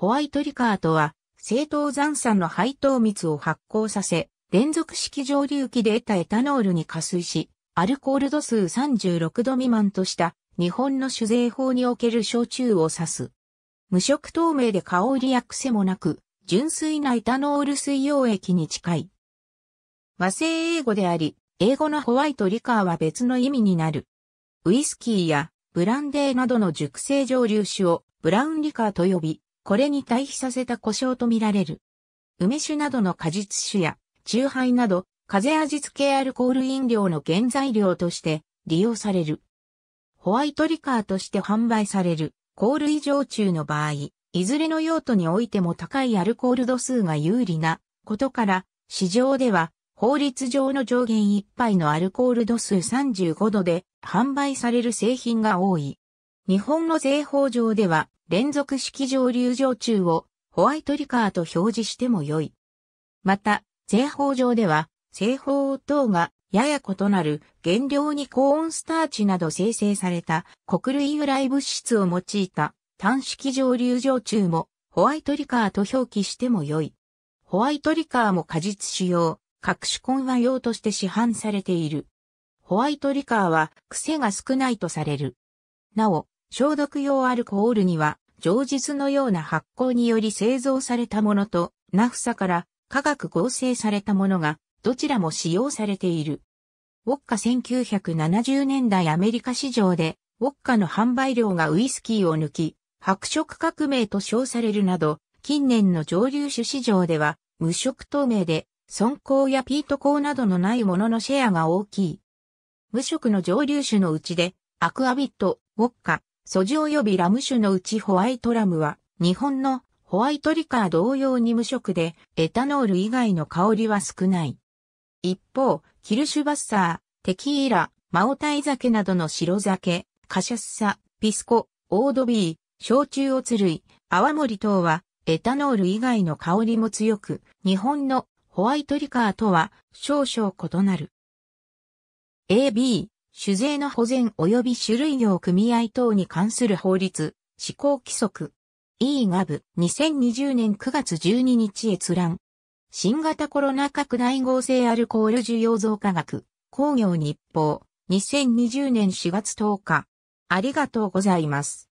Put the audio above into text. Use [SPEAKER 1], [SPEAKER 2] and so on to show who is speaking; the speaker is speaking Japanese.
[SPEAKER 1] ホワイトリカーとは、正当残酸の配当蜜を発酵させ、連続式蒸留器で得たエタノールに加水し、アルコール度数36度未満とした日本の酒税法における焼酎を指す。無色透明で香りや癖もなく、純粋なエタノール水溶液に近い。和製英語であり、英語のホワイトリカーは別の意味になる。ウイスキーやブランデーなどの熟成蒸留酒をブラウンリカーと呼び、これに対比させた故障とみられる。梅酒などの果実酒や、酎ハイなど、風味付けアルコール飲料の原材料として利用される。ホワイトリカーとして販売される、香類常中の場合、いずれの用途においても高いアルコール度数が有利なことから、市場では法律上の上限1杯のアルコール度数35度で販売される製品が多い。日本の税法上では連続式上流上中をホワイトリカーと表示しても良い。また、製法上では、製法等がやや異なる原料に高温スターチなど生成された穀類由来物質を用いた単式上流上中もホワイトリカーと表記しても良い。ホワイトリカーも果実使用、各種混和用として市販されている。ホワイトリカーは癖が少ないとされる。なお、消毒用アルコールには上述のような発酵により製造されたものと、ナフサから化学合成されたものが、どちらも使用されている。ウォッカ1970年代アメリカ市場で、ウォッカの販売量がウイスキーを抜き、白色革命と称されるなど、近年の蒸留酒市場では、無色透明で、損効やピート効などのないもののシェアが大きい。無色の蒸留酒のうちで、アクアビット、ウォッカ、ソジ及びラム種のうちホワイトラムは、日本のホワイトリカー同様に無色で、エタノール以外の香りは少ない。一方、キルシュバッサー、テキーラ、マオタイ酒などの白酒、カシャッサ、ピスコ、オードビー、焼酎おつ類、泡盛等は、エタノール以外の香りも強く、日本のホワイトリカーとは少々異なる。AB、酒税の保全及び種類業組合等に関する法律、施行規則。E ガブ2020年9月12日閲覧。新型コロナ拡大合成アルコール需要増加額、工業日報、2020年4月10日。ありがとうございます。